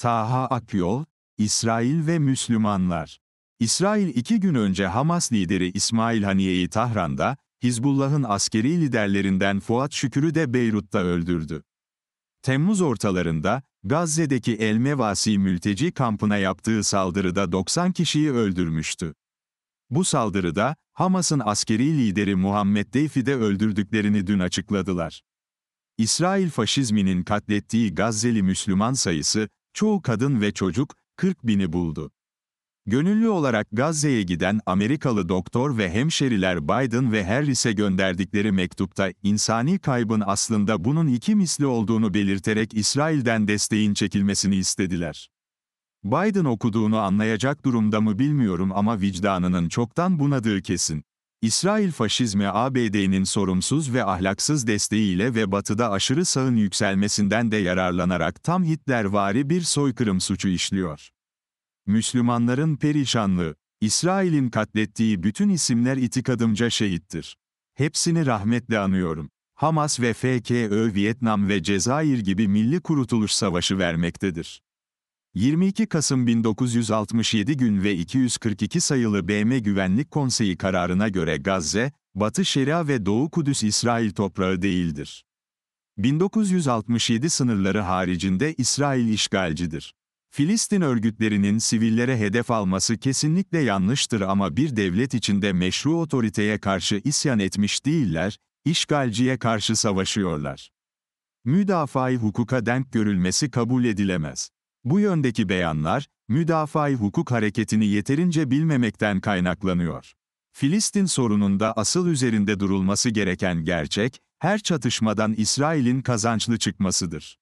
Taha Akyol, İsrail ve Müslümanlar. İsrail iki gün önce Hamas lideri İsmail Haniye'yi Tahran'da, Hizbullah'ın askeri liderlerinden Fuat Şükür'ü de Beyrut'ta öldürdü. Temmuz ortalarında, Gazze'deki El Mevasi mülteci kampına yaptığı saldırıda 90 kişiyi öldürmüştü. Bu saldırıda, Hamas'ın askeri lideri Muhammed Deyfi de öldürdüklerini dün açıkladılar. İsrail faşizminin katlettiği Gazze'li Müslüman sayısı, Çoğu kadın ve çocuk 40 bini buldu. Gönüllü olarak Gazze'ye giden Amerikalı doktor ve hemşeriler Biden ve Harris'e gönderdikleri mektupta insani kaybın aslında bunun iki misli olduğunu belirterek İsrail'den desteğin çekilmesini istediler. Biden okuduğunu anlayacak durumda mı bilmiyorum ama vicdanının çoktan bunadığı kesin. İsrail faşizmi ABD'nin sorumsuz ve ahlaksız desteğiyle ve batıda aşırı sağın yükselmesinden de yararlanarak tam Hitlervari bir soykırım suçu işliyor. Müslümanların perişanlığı, İsrail'in katlettiği bütün isimler itikadımca şehittir. Hepsini rahmetle anıyorum. Hamas ve FKÖ Vietnam ve Cezayir gibi milli kurutuluş savaşı vermektedir. 22 Kasım 1967 gün ve 242 sayılı BM Güvenlik Konseyi kararına göre Gazze, Batı Şeria ve Doğu Kudüs İsrail toprağı değildir. 1967 sınırları haricinde İsrail işgalcidir. Filistin örgütlerinin sivillere hedef alması kesinlikle yanlıştır ama bir devlet içinde meşru otoriteye karşı isyan etmiş değiller, işgalciye karşı savaşıyorlar. Müdafai hukuka denk görülmesi kabul edilemez. Bu yöndeki beyanlar, müdafaa hukuk hareketini yeterince bilmemekten kaynaklanıyor. Filistin sorununda asıl üzerinde durulması gereken gerçek, her çatışmadan İsrail'in kazançlı çıkmasıdır.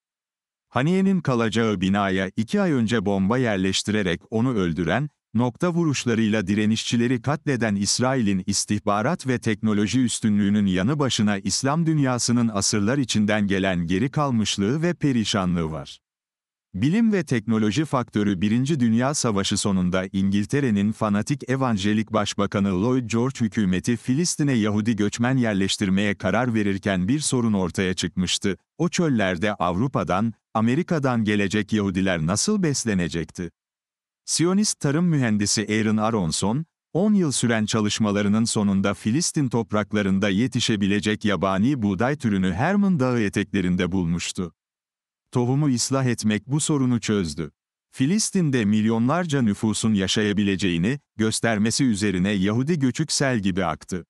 Haniye'nin kalacağı binaya iki ay önce bomba yerleştirerek onu öldüren, nokta vuruşlarıyla direnişçileri katleden İsrail'in istihbarat ve teknoloji üstünlüğünün yanı başına İslam dünyasının asırlar içinden gelen geri kalmışlığı ve perişanlığı var. Bilim ve teknoloji faktörü 1. Dünya Savaşı sonunda İngiltere'nin fanatik evangelik başbakanı Lloyd George hükümeti Filistin'e Yahudi göçmen yerleştirmeye karar verirken bir sorun ortaya çıkmıştı. O çöllerde Avrupa'dan, Amerika'dan gelecek Yahudiler nasıl beslenecekti? Siyonist tarım mühendisi Aaron Aronson, 10 yıl süren çalışmalarının sonunda Filistin topraklarında yetişebilecek yabani buğday türünü Herman Dağı eteklerinde bulmuştu. Tohumu ıslah etmek bu sorunu çözdü. Filistin'de milyonlarca nüfusun yaşayabileceğini göstermesi üzerine Yahudi göçük sel gibi aktı.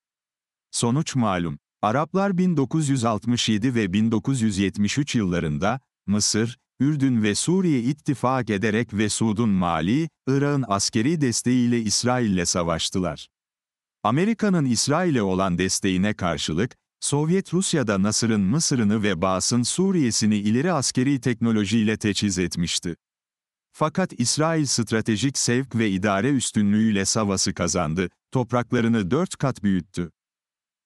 Sonuç malum. Araplar 1967 ve 1973 yıllarında Mısır, Ürdün ve Suriye ittifak ederek ve Suud'un mali, Irak'ın askeri desteğiyle İsrail'le savaştılar. Amerika'nın İsrail'e olan desteğine karşılık, Sovyet Rusya'da Nasır'ın Mısır'ını ve Bas'ın Suriye'sini ileri askeri teknolojiyle teçhiz etmişti. Fakat İsrail stratejik sevk ve idare üstünlüğüyle savası kazandı, topraklarını dört kat büyüttü.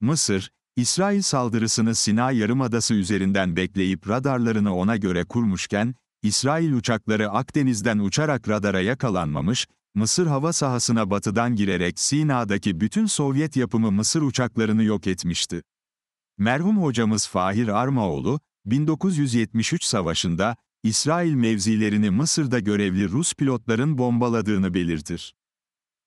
Mısır, İsrail saldırısını Sina Yarımadası üzerinden bekleyip radarlarını ona göre kurmuşken, İsrail uçakları Akdeniz'den uçarak radara yakalanmamış, Mısır hava sahasına batıdan girerek Sina'daki bütün Sovyet yapımı Mısır uçaklarını yok etmişti. Merhum hocamız Fahir Armaoğlu, 1973 savaşında İsrail mevzilerini Mısır'da görevli Rus pilotların bombaladığını belirtir.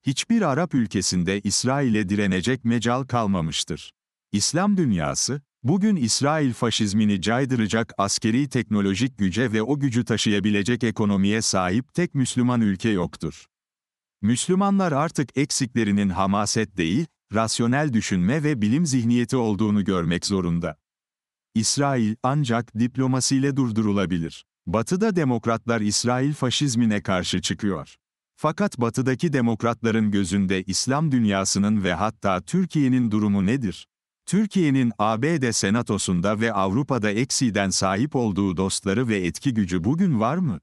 Hiçbir Arap ülkesinde İsrail'e direnecek mecal kalmamıştır. İslam dünyası, bugün İsrail faşizmini caydıracak askeri teknolojik güce ve o gücü taşıyabilecek ekonomiye sahip tek Müslüman ülke yoktur. Müslümanlar artık eksiklerinin hamaset değil, rasyonel düşünme ve bilim zihniyeti olduğunu görmek zorunda. İsrail ancak diplomasiyle durdurulabilir. Batı'da demokratlar İsrail faşizmine karşı çıkıyor. Fakat batıdaki demokratların gözünde İslam dünyasının ve hatta Türkiye'nin durumu nedir? Türkiye'nin ABD senatosunda ve Avrupa'da eksiden sahip olduğu dostları ve etki gücü bugün var mı?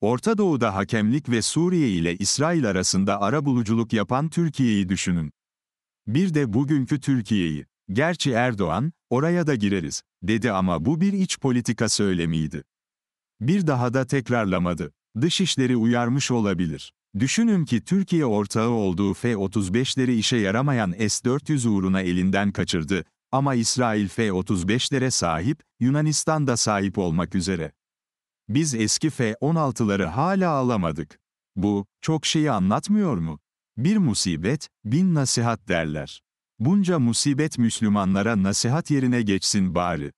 Orta Doğu'da hakemlik ve Suriye ile İsrail arasında ara buluculuk yapan Türkiye'yi düşünün. Bir de bugünkü Türkiye'yi, gerçi Erdoğan, oraya da gireriz, dedi ama bu bir iç politika söylemiydi. Bir daha da tekrarlamadı. Dışişleri uyarmış olabilir. Düşünün ki Türkiye ortağı olduğu F-35'leri işe yaramayan S-400 uğruna elinden kaçırdı ama İsrail F-35'lere sahip, Yunanistan da sahip olmak üzere. Biz eski F-16'ları hala alamadık. Bu, çok şeyi anlatmıyor mu? Bir musibet, bin nasihat derler. Bunca musibet Müslümanlara nasihat yerine geçsin bari.